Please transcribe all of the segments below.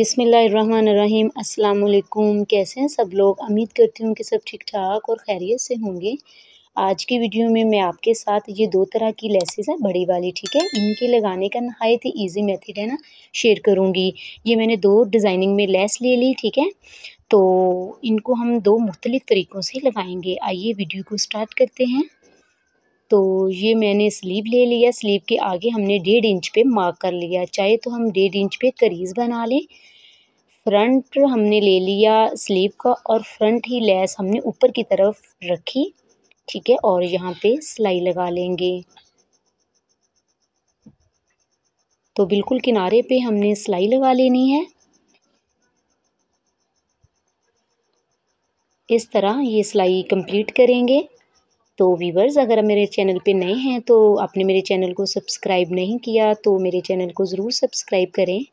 अस्सलाम अल्लाम कैसे हैं सब लोग उम्मीद करती हूँ कि सब ठीक ठाक और खैरियत से होंगे आज की वीडियो में मैं आपके साथ ये दो तरह की लेसेस हैं बड़ी वाली ठीक है इनके लगाने का नहायत ही ईजी मेथड है ना शेयर करूँगी ये मैंने दो डिज़ाइनिंग में लेस ले ली ठीक है तो इनको हम दो मुख्तलिफ़ तरीक़ों से लगाएंगे आइए वीडियो को स्टार्ट करते हैं तो ये मैंने स्लीव ले लिया स्लीव के आगे हमने डेढ़ इंच पे मार्क कर लिया चाहे तो हम डेढ़ इंच पे करीज बना लें फ्रंट हमने ले लिया स्लीव का और फ्रंट ही लेस हमने ऊपर की तरफ रखी ठीक है और यहाँ पे सिलाई लगा लेंगे तो बिल्कुल किनारे पे हमने सिलाई लगा लेनी है इस तरह ये सिलाई कंप्लीट करेंगे तो वीवर्स अगर आप मेरे चैनल पे नए हैं तो आपने मेरे चैनल को सब्सक्राइब नहीं किया तो मेरे चैनल को ज़रूर सब्सक्राइब करें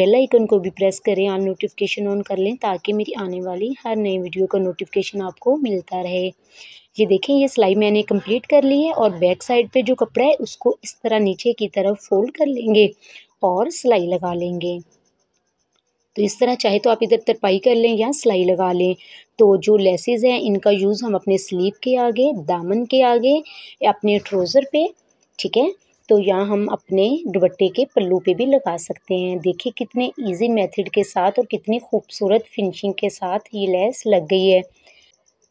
बेल आइकन को भी प्रेस करें और नोटिफिकेशन ऑन कर लें ताकि मेरी आने वाली हर नई वीडियो का नोटिफिकेशन आपको मिलता रहे ये देखें ये सिलाई मैंने कंप्लीट कर ली है और बैक साइड पे जो कपड़ा है उसको इस तरह नीचे की तरफ फोल्ड कर लेंगे और सिलाई लगा लेंगे तो इस तरह चाहे तो आप इधर तरपाई कर लें या सिलाई लगा लें तो जो लेसेज हैं इनका यूज़ हम अपने स्लीव के आगे दामन के आगे अपने ट्रोज़र पे ठीक है तो यहाँ हम अपने दुपट्टे के पल्लू पे भी लगा सकते हैं देखिए कितने इजी मेथड के साथ और कितनी खूबसूरत फिनिशिंग के साथ ये लेस लग गई है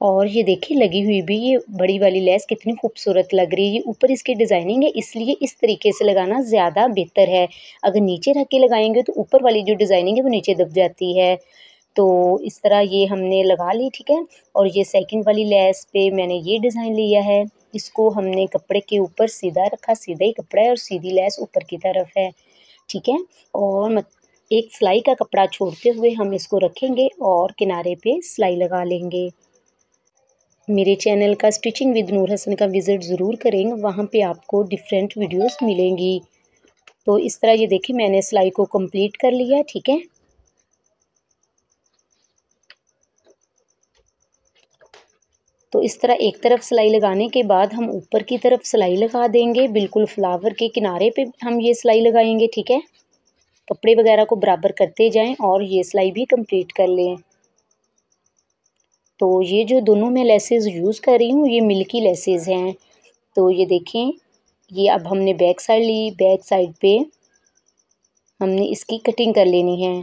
और ये देखिए लगी हुई भी ये बड़ी वाली लेस कितनी खूबसूरत लग रही है ये ऊपर इसकी डिज़ाइनिंग है इसलिए इस तरीके से लगाना ज़्यादा बेहतर है अगर नीचे रख के लगाएंगे तो ऊपर वाली जो डिज़ाइनिंग है वो नीचे दब जाती है तो इस तरह ये हमने लगा ली ठीक है और ये सेकंड वाली लेस पे मैंने ये डिज़ाइन लिया है इसको हमने कपड़े के ऊपर सीधा रखा सीधा ही कपड़ा है और सीधी लेस ऊपर की तरफ है ठीक है और एक सिलाई का कपड़ा छोड़ते हुए हम इसको रखेंगे और किनारे पे सिलाई लगा लेंगे मेरे चैनल का स्टिचिंग विद नूर हसन का विज़िट ज़रूर करेंगे वहाँ पे आपको डिफरेंट वीडियोस मिलेंगी तो इस तरह ये देखिए मैंने सिलाई को कंप्लीट कर लिया ठीक है तो इस तरह एक तरफ सिलाई लगाने के बाद हम ऊपर की तरफ सिलाई लगा देंगे बिल्कुल फ्लावर के किनारे पे हम ये सिलाई लगाएंगे ठीक है कपड़े वगैरह को बराबर करते जाएँ और ये सिलाई भी कम्प्लीट कर लें तो ये जो दोनों मैं लेसेस यूज़ कर रही हूँ ये मिल्की लेसेस हैं तो ये देखें ये अब हमने बैक साइड ली बैक साइड पे हमने इसकी कटिंग कर लेनी है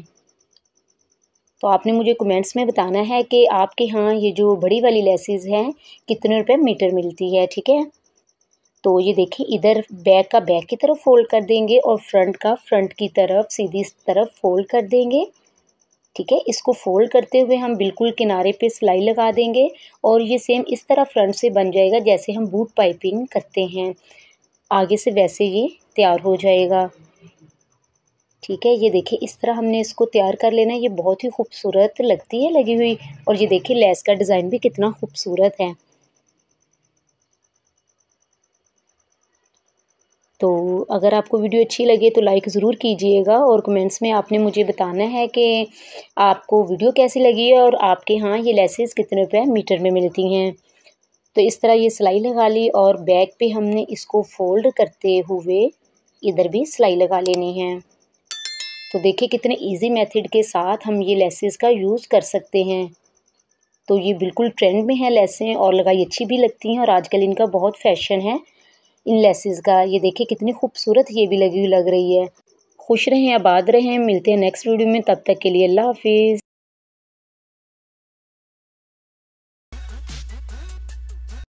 तो आपने मुझे कमेंट्स में बताना है कि आपके यहाँ ये जो बड़ी वाली लेसेस हैं कितने रुपए मीटर मिलती है ठीक है तो ये देखें इधर बैक का बैक की तरफ फोल्ड कर देंगे और फ्रंट का फ्रंट की तरफ सीधी तरफ फोल्ड कर देंगे ठीक है इसको फोल्ड करते हुए हम बिल्कुल किनारे पे सिलाई लगा देंगे और ये सेम इस तरह फ्रंट से बन जाएगा जैसे हम बूट पाइपिंग करते हैं आगे से वैसे ये तैयार हो जाएगा ठीक है ये देखिए इस तरह हमने इसको तैयार कर लेना ये बहुत ही खूबसूरत लगती है लगी हुई और ये देखिए लेस का डिज़ाइन भी कितना खूबसूरत है तो अगर आपको वीडियो अच्छी लगे तो लाइक ज़रूर कीजिएगा और कमेंट्स में आपने मुझे बताना है कि आपको वीडियो कैसी लगी है और आपके यहाँ ये लेसेस कितने रुपये मीटर में मिलती हैं तो इस तरह ये सिलाई लगा ली और बैक पे हमने इसको फोल्ड करते हुए इधर भी सिलाई लगा लेनी है तो देखिए कितने इजी मेथड के साथ हम ये लेसेस का यूज़ कर सकते हैं तो ये बिल्कुल ट्रेंड में है लेसें और लगाई अच्छी भी लगती हैं और आजकल इनका बहुत फैशन है इन लेसेस का ये देखिए कितनी खूबसूरत ये भी लगी हुई लग रही है खुश रहें आबाद रहें मिलते हैं नेक्स्ट वीडियो में तब तक के लिए अल्लाह हाफिज़